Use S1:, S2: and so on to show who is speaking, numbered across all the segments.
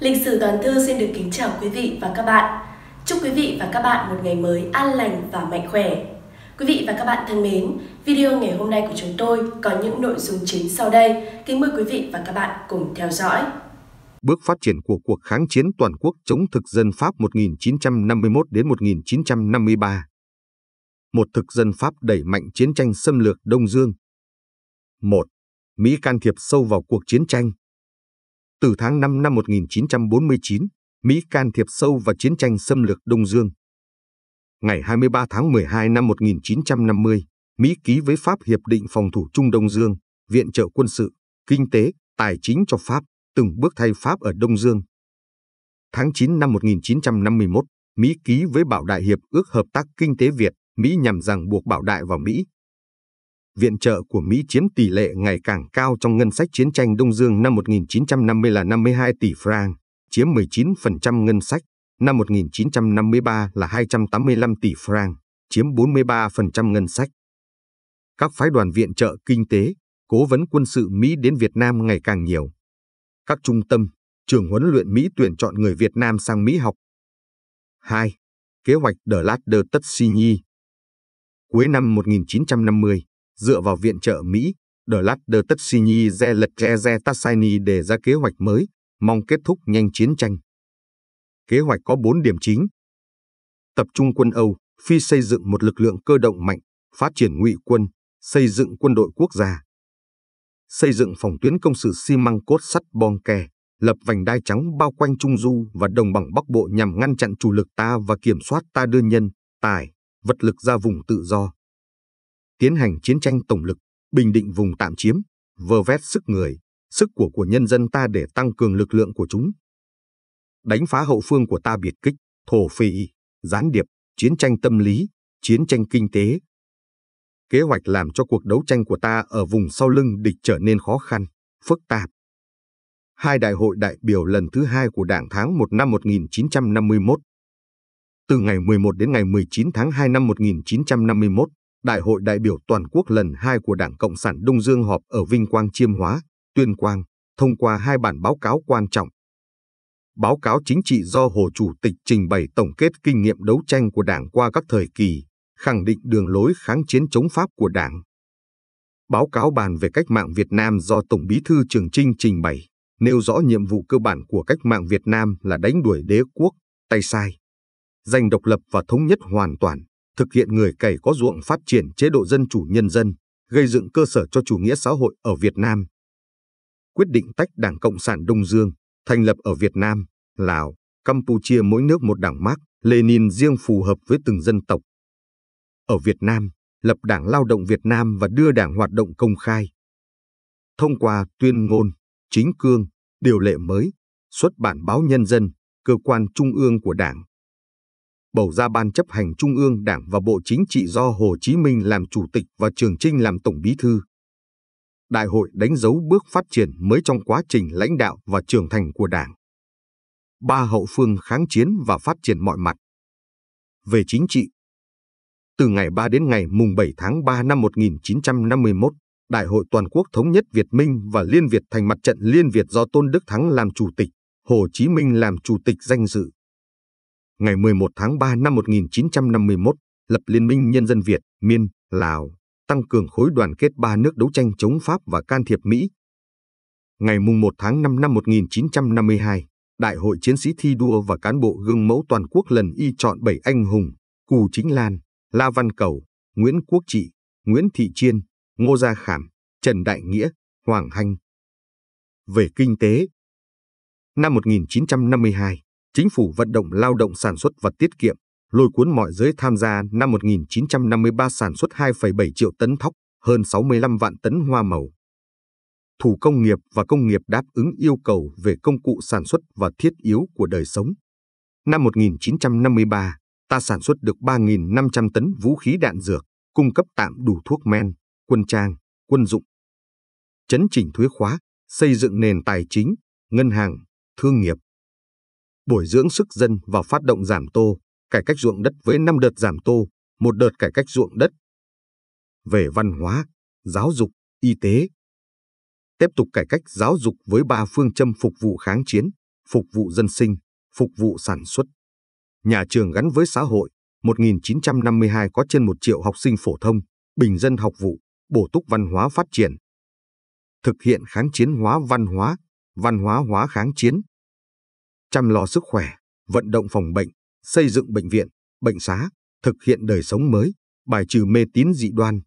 S1: Lịch sử toàn thư xin được kính chào quý vị và các bạn. Chúc quý vị và các bạn một ngày mới an lành và mạnh khỏe. Quý vị và các bạn thân mến, video ngày hôm nay của chúng tôi có những nội dung chính sau đây. Kính mời quý vị và các bạn cùng theo dõi. Bước phát triển của cuộc kháng chiến toàn quốc chống thực dân Pháp 1951 đến 1953. Một thực dân Pháp đẩy mạnh chiến tranh xâm lược Đông Dương. 1. Mỹ can thiệp sâu vào cuộc chiến tranh. Từ tháng 5 năm 1949, Mỹ can thiệp sâu vào chiến tranh xâm lược Đông Dương. Ngày 23 tháng 12 năm 1950, Mỹ ký với Pháp Hiệp định Phòng thủ Trung Đông Dương, viện trợ quân sự, kinh tế, tài chính cho Pháp, từng bước thay Pháp ở Đông Dương. Tháng 9 năm 1951, Mỹ ký với Bảo Đại Hiệp ước Hợp tác Kinh tế Việt, Mỹ nhằm ràng buộc Bảo Đại vào Mỹ viện trợ của Mỹ chiếm tỷ lệ ngày càng cao trong ngân sách chiến tranh Đông Dương năm 1950 là 52 tỷ franc, chiếm 19% ngân sách, năm 1953 là 285 tỷ franc, chiếm 43% ngân sách. Các phái đoàn viện trợ kinh tế, cố vấn quân sự Mỹ đến Việt Nam ngày càng nhiều. Các trung tâm, trường huấn luyện Mỹ tuyển chọn người Việt Nam sang Mỹ học. 2. Kế hoạch The Ladder Tất Nhi Cuối năm 1950, dựa vào viện trợ Mỹ, The Latter Tutsini Zeletjeze Tassaini đề ra kế hoạch mới, mong kết thúc nhanh chiến tranh. Kế hoạch có 4 điểm chính. Tập trung quân Âu, phi xây dựng một lực lượng cơ động mạnh, phát triển ngụy quân, xây dựng quân đội quốc gia. Xây dựng phòng tuyến công sự xi măng cốt sắt bon kè, lập vành đai trắng bao quanh Trung Du và đồng bằng Bắc Bộ nhằm ngăn chặn chủ lực ta và kiểm soát ta đưa nhân, tài, vật lực ra vùng tự do tiến hành chiến tranh tổng lực, bình định vùng tạm chiếm, vơ vét sức người, sức của của nhân dân ta để tăng cường lực lượng của chúng. Đánh phá hậu phương của ta biệt kích, thổ phỉ, gián điệp, chiến tranh tâm lý, chiến tranh kinh tế. Kế hoạch làm cho cuộc đấu tranh của ta ở vùng sau lưng địch trở nên khó khăn, phức tạp. Hai đại hội đại biểu lần thứ hai của Đảng tháng 1 năm 1951. Từ ngày 11 đến ngày 19 tháng 2 năm 1951, Đại hội đại biểu toàn quốc lần 2 của Đảng Cộng sản Đông Dương họp ở Vinh Quang Chiêm Hóa, Tuyên Quang, thông qua hai bản báo cáo quan trọng. Báo cáo chính trị do Hồ Chủ tịch trình bày tổng kết kinh nghiệm đấu tranh của Đảng qua các thời kỳ, khẳng định đường lối kháng chiến chống Pháp của Đảng. Báo cáo bàn về cách mạng Việt Nam do Tổng Bí thư Trường Trinh trình bày, nêu rõ nhiệm vụ cơ bản của cách mạng Việt Nam là đánh đuổi đế quốc, tay sai, giành độc lập và thống nhất hoàn toàn, thực hiện người cày có ruộng phát triển chế độ dân chủ nhân dân, gây dựng cơ sở cho chủ nghĩa xã hội ở Việt Nam. Quyết định tách Đảng Cộng sản Đông Dương, thành lập ở Việt Nam, Lào, Campuchia mỗi nước một đảng Mark, Lenin riêng phù hợp với từng dân tộc. Ở Việt Nam, lập Đảng Lao động Việt Nam và đưa đảng hoạt động công khai. Thông qua tuyên ngôn, chính cương, điều lệ mới, xuất bản báo Nhân dân, cơ quan trung ương của Đảng, bầu ra Ban chấp hành Trung ương Đảng và Bộ Chính trị do Hồ Chí Minh làm Chủ tịch và Trường Trinh làm Tổng Bí thư. Đại hội đánh dấu bước phát triển mới trong quá trình lãnh đạo và trưởng thành của Đảng. Ba hậu phương kháng chiến và phát triển mọi mặt. Về chính trị, từ ngày 3 đến ngày mùng 7 tháng 3 năm 1951, Đại hội toàn quốc thống nhất Việt Minh và Liên Việt thành mặt trận Liên Việt do Tôn Đức Thắng làm chủ tịch, Hồ Chí Minh làm chủ tịch danh dự ngày 11 tháng 3 năm 1951, lập Liên minh Nhân dân Việt, Miên, Lào, tăng cường khối đoàn kết ba nước đấu tranh chống Pháp và can thiệp Mỹ. Ngày 1 tháng 5 năm 1952, Đại hội Chiến sĩ thi đua và cán bộ gương mẫu toàn quốc lần y chọn 7 anh hùng, Cù Chính Lan, La Văn Cầu, Nguyễn Quốc Trị, Nguyễn Thị Chiên, Ngô Gia Khảm, Trần Đại Nghĩa, Hoàng Hanh. Về kinh tế Năm 1952, chính phủ vận động lao động sản xuất và tiết kiệm, lôi cuốn mọi giới tham gia năm 1953 sản xuất 2,7 triệu tấn thóc, hơn 65 vạn tấn hoa màu. Thủ công nghiệp và công nghiệp đáp ứng yêu cầu về công cụ sản xuất và thiết yếu của đời sống. Năm 1953, ta sản xuất được 3.500 tấn vũ khí đạn dược, cung cấp tạm đủ thuốc men, quân trang, quân dụng. Chấn chỉnh thuế khóa, xây dựng nền tài chính, ngân hàng, thương nghiệp, bồi dưỡng sức dân và phát động giảm tô, cải cách ruộng đất với 5 đợt giảm tô, một đợt cải cách ruộng đất. Về văn hóa, giáo dục, y tế. Tiếp tục cải cách giáo dục với ba phương châm phục vụ kháng chiến, phục vụ dân sinh, phục vụ sản xuất. Nhà trường gắn với xã hội, 1952 có trên 1 triệu học sinh phổ thông, bình dân học vụ, bổ túc văn hóa phát triển. Thực hiện kháng chiến hóa văn hóa, văn hóa hóa kháng chiến, chăm lo sức khỏe, vận động phòng bệnh, xây dựng bệnh viện, bệnh xá, thực hiện đời sống mới, bài trừ mê tín dị đoan.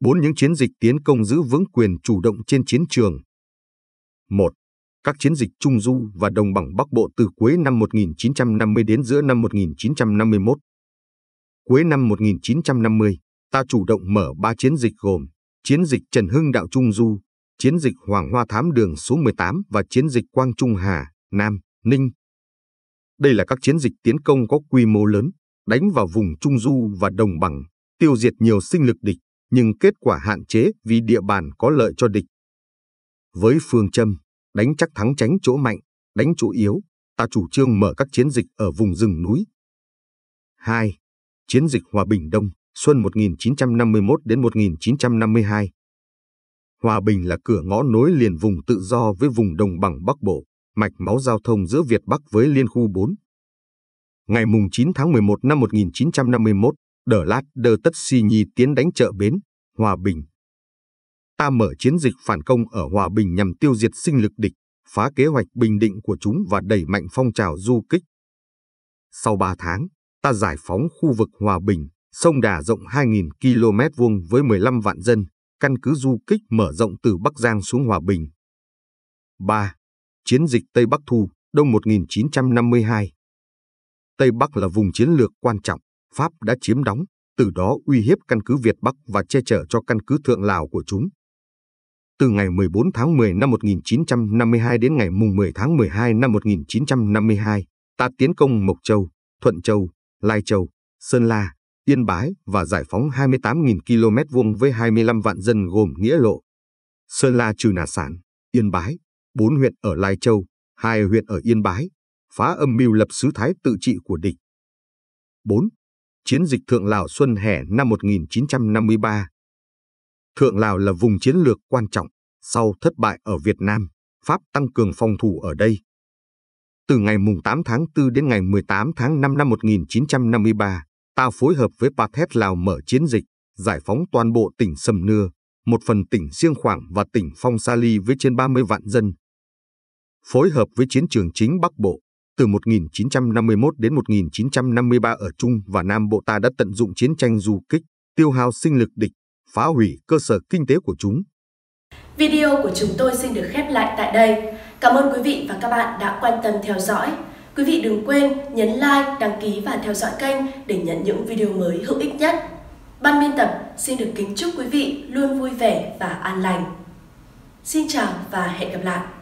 S1: Bốn những chiến dịch tiến công giữ vững quyền chủ động trên chiến trường. 1. Các chiến dịch Trung Du và Đồng bằng Bắc Bộ từ cuối năm 1950 đến giữa năm 1951. Cuối năm 1950, ta chủ động mở ba chiến dịch gồm chiến dịch Trần Hưng Đạo Trung Du, chiến dịch Hoàng Hoa Thám Đường số 18 và chiến dịch Quang Trung Hà, Nam. Ninh. Đây là các chiến dịch tiến công có quy mô lớn, đánh vào vùng Trung Du và Đồng Bằng, tiêu diệt nhiều sinh lực địch, nhưng kết quả hạn chế vì địa bàn có lợi cho địch. Với phương châm, đánh chắc thắng tránh chỗ mạnh, đánh chỗ yếu, ta chủ trương mở các chiến dịch ở vùng rừng núi. 2. Chiến dịch Hòa Bình Đông, xuân 1951 đến 1952. Hòa Bình là cửa ngõ nối liền vùng tự do với vùng đồng bằng Bắc Bộ mạch máu giao thông giữa Việt Bắc với Liên khu 4. Ngày 9 tháng 11 năm 1951, Đờ Lát Đờ Tất Si Nhi tiến đánh chợ bến, Hòa Bình. Ta mở chiến dịch phản công ở Hòa Bình nhằm tiêu diệt sinh lực địch, phá kế hoạch bình định của chúng và đẩy mạnh phong trào du kích. Sau 3 tháng, ta giải phóng khu vực Hòa Bình, sông Đà rộng 2.000 km vuông với 15 vạn dân, căn cứ du kích mở rộng từ Bắc Giang xuống Hòa Bình. 3. Chiến dịch Tây Bắc Thu, đông 1952. Tây Bắc là vùng chiến lược quan trọng, Pháp đã chiếm đóng, từ đó uy hiếp căn cứ Việt Bắc và che chở cho căn cứ Thượng Lào của chúng. Từ ngày 14 tháng 10 năm 1952 đến ngày 10 tháng 12 năm 1952, ta tiến công Mộc Châu, Thuận Châu, Lai Châu, Sơn La, Yên Bái và giải phóng 28.000 km vuông với 25 vạn dân gồm nghĩa lộ. Sơn La trừ nà sản, Yên Bái, bốn huyện ở Lai Châu, hai huyện ở Yên Bái, phá âm mưu lập xứ thái tự trị của địch. 4. Chiến dịch Thượng Lào Xuân Hè năm 1953 Thượng Lào là vùng chiến lược quan trọng, sau thất bại ở Việt Nam, Pháp tăng cường phòng thủ ở đây. Từ ngày 8 tháng 4 đến ngày 18 tháng 5 năm 1953, ta phối hợp với Pathet Lào mở chiến dịch, giải phóng toàn bộ tỉnh Sầm Nưa, một phần tỉnh Siêng Khoảng và tỉnh Phong Sa Ly với trên 30 vạn dân. Phối hợp với chiến trường chính Bắc Bộ, từ 1951 đến 1953 ở Trung và Nam Bộ ta đã tận dụng chiến tranh du kích, tiêu hao sinh lực địch, phá hủy cơ sở kinh tế của chúng. Video của chúng tôi xin được khép lại tại đây. Cảm ơn quý vị và các bạn đã quan tâm theo dõi. Quý vị đừng quên nhấn like, đăng ký và theo dõi kênh để nhận những video mới hữu ích nhất. Ban biên tập xin được kính chúc quý vị luôn vui vẻ và an lành. Xin chào và hẹn gặp lại!